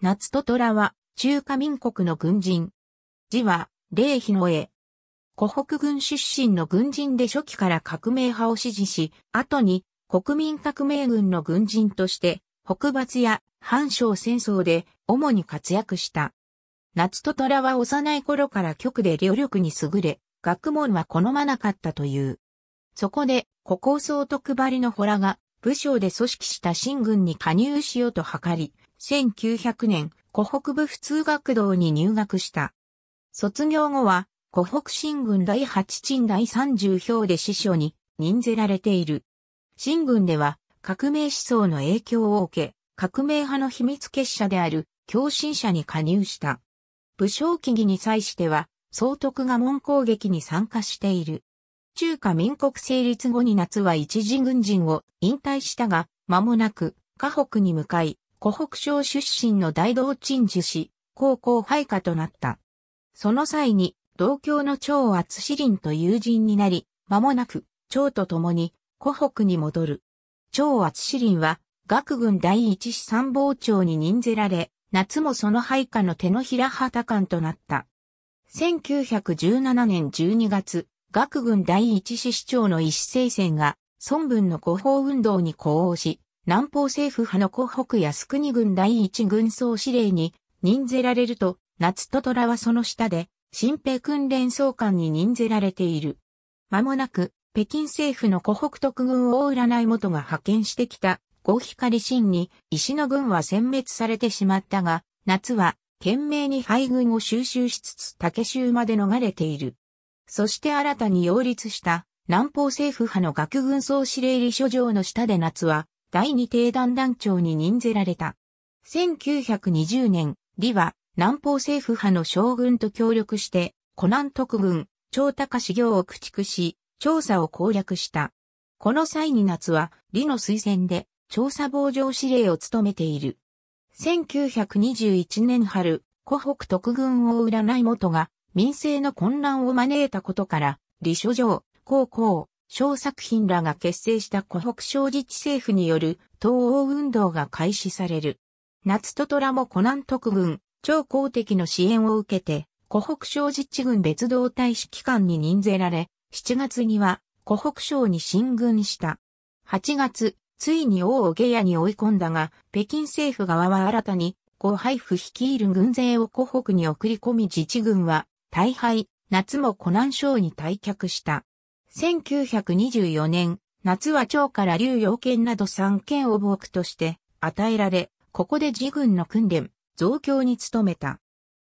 夏と虎は、中華民国の軍人。字は、霊日の絵。湖北軍出身の軍人で初期から革命派を支持し、後に国民革命軍の軍人として、北伐や反省戦争で主に活躍した。夏と虎は幼い頃から極で両力に優れ、学問は好まなかったという。そこで、古高総督張りのホラが、武将で組織した新軍に加入しようと図り、1900年、湖北部普通学堂に入学した。卒業後は、湖北新軍第8鎮第30票で師匠に任ぜられている。新軍では、革命思想の影響を受け、革命派の秘密結社である共進者に加入した。武将記儀に際しては、総督が門攻撃に参加している。中華民国成立後に夏は一時軍人を引退したが、間もなく、河北に向かい、湖北省出身の大道鎮守氏、高校配下となった。その際に、同郷の長厚志林と友人になり、間もなく、長と共に、湖北に戻る。長厚志林は、学軍第一師参謀長に任ぜられ、夏もその配下の手のひら旗官となった。1917年12月、学軍第一師市長の石聖戦が、孫文の広報運動に呼応し、南方政府派の湖北靖国軍第一軍総司令に任ぜられると、夏と虎はその下で、新兵訓練総監に任ぜられている。間もなく、北京政府の湖北特軍大占い元が派遣してきた、五光新に、石の軍は殲滅されてしまったが、夏は、懸命に敗軍を収集しつつ竹州まで逃れている。そして新たに擁立した、南方政府派の学軍総司令理所上の下で夏は、第二帝団団長に任ぜられた。1920年、李は南方政府派の将軍と協力して、湖南特軍、長高市行を駆逐し、調査を攻略した。この際に夏は、李の推薦で、調査防上司令を務めている。1921年春、湖北特軍を占い元が、民政の混乱を招いたことから、李書城、高校、小作品らが結成した湖北省自治政府による東欧運動が開始される。夏と虎も湖南特軍、超公的の支援を受けて、湖北省自治軍別動隊指揮官に任ぜられ、7月には湖北省に進軍した。8月、ついに王を下野に追い込んだが、北京政府側は新たに、後配布率いる軍勢を湖北に送り込み自治軍は、大敗、夏も湖南省に退却した。1924年、夏は町から竜陽県など三県を僕として与えられ、ここで自軍の訓練、増強に努めた。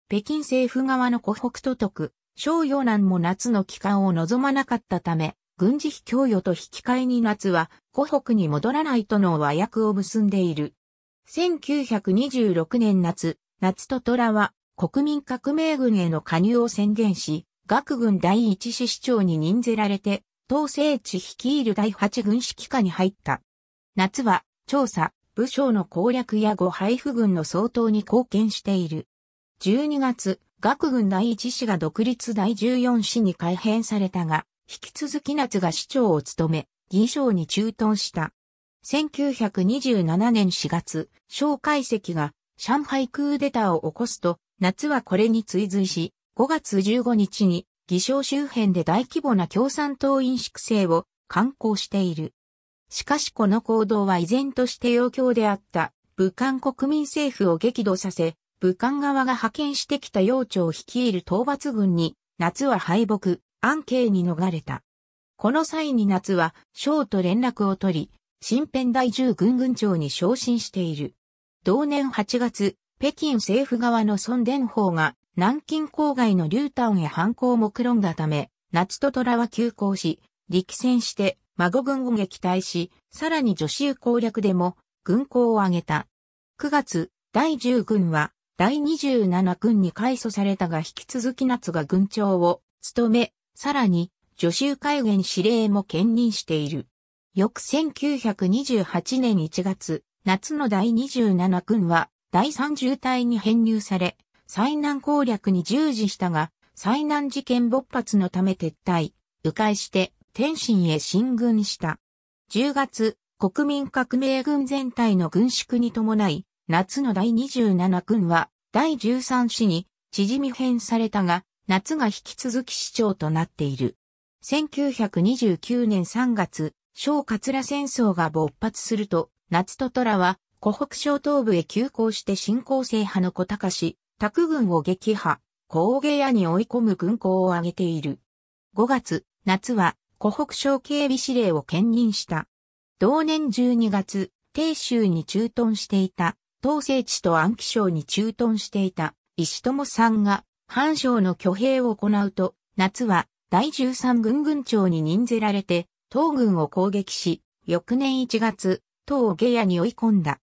北京政府側の湖北都督、商陽南も夏の帰還を望まなかったため、軍事費供与と引き換えに夏は湖北に戻らないとの和訳を結んでいる。1926年夏、夏と虎は国民革命軍への加入を宣言し、学軍第一師師長に任ぜられて、東制地率いる第八軍指揮下に入った。夏は、調査、武将の攻略や誤配布軍の総統に貢献している。12月、学軍第一師が独立第14師に改編されたが、引き続き夏が市長を務め、議長に駐屯した。1927年4月、蒋介石が上海クーデターを起こすと、夏はこれに追随し、5月15日に偽証周辺で大規模な共産党員粛清を刊行している。しかしこの行動は依然として要強であった武漢国民政府を激怒させ、武漢側が派遣してきた要長率いる討伐軍に夏は敗北、安慶に逃れた。この際に夏は省と連絡を取り、新編第10軍軍長に昇進している。同年8月、北京政府側の孫伝法が南京郊外のウ丹へ反抗目論んだため、夏と虎は急行し、力戦して孫軍を撃退し、さらに女州攻略でも軍港を挙げた。9月、第10軍は第27軍に改組されたが引き続き夏が軍長を務め、さらに女州海軍司令も兼任している。翌1928年1月、夏の第27軍は第30隊に編入され、災難攻略に従事したが、災難事件勃発のため撤退、迂回して天津へ進軍した。10月、国民革命軍全体の軍縮に伴い、夏の第27軍は第13師に縮み編されたが、夏が引き続き市長となっている。1929年3月、小桂戦争が勃発すると、夏と虎は、湖北省東部へ急行して新興制派の小高市、卓軍を撃破、高下屋に追い込む軍港を挙げている。5月、夏は、湖北省警備司令を兼任した。同年12月、鄭州に駐屯していた、東西地と安徽省に駐屯していた、石友さんが、藩省の挙兵を行うと、夏は、第13軍軍長に任ぜられて、東軍を攻撃し、翌年1月、東下屋に追い込んだ。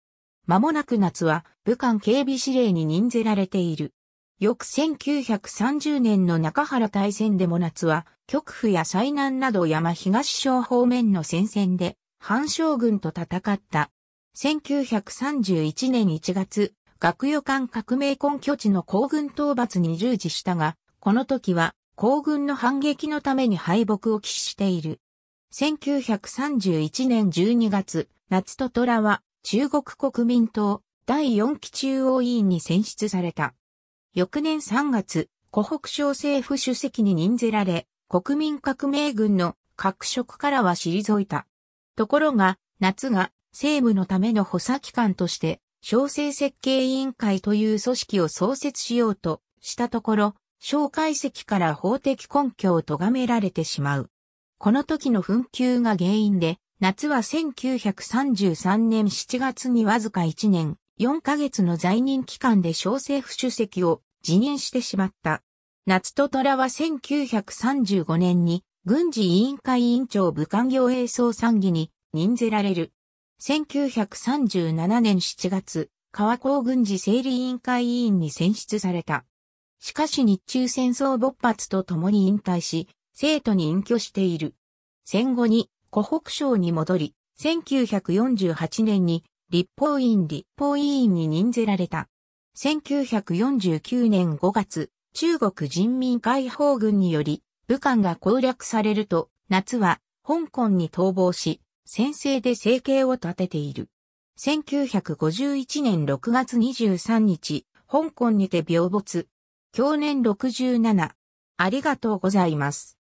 間もなく夏は武漢警備司令に任ぜられている。翌1930年の中原大戦でも夏は極府や災難など山東省方面の戦線で反将軍と戦った。1931年1月、学予官革命根拠地の行軍討伐に従事したが、この時は行軍の反撃のために敗北を喫している。1931年12月、夏と虎は中国国民党第四期中央委員に選出された。翌年3月、湖北省政府主席に任ぜられ、国民革命軍の各職からは退いた。ところが、夏が政務のための補佐機関として、小政設計委員会という組織を創設しようとしたところ、省解析から法的根拠を咎められてしまう。この時の紛糾が原因で、夏は1933年7月にわずか1年、4ヶ月の在任期間で小政府主席を辞任してしまった。夏と虎は1935年に軍事委員会委員長武官行営総参議に任ぜられる。1937年7月、川口軍事整理委員会委員に選出された。しかし日中戦争勃発とともに引退し、生徒に隠居している。戦後に湖北省に戻り、1948年に立法院立法委員に任ぜられた。1949年5月、中国人民解放軍により、武漢が攻略されると、夏は香港に逃亡し、先制で生計を立てている。1951年6月23日、香港にて病没。去年67。ありがとうございます。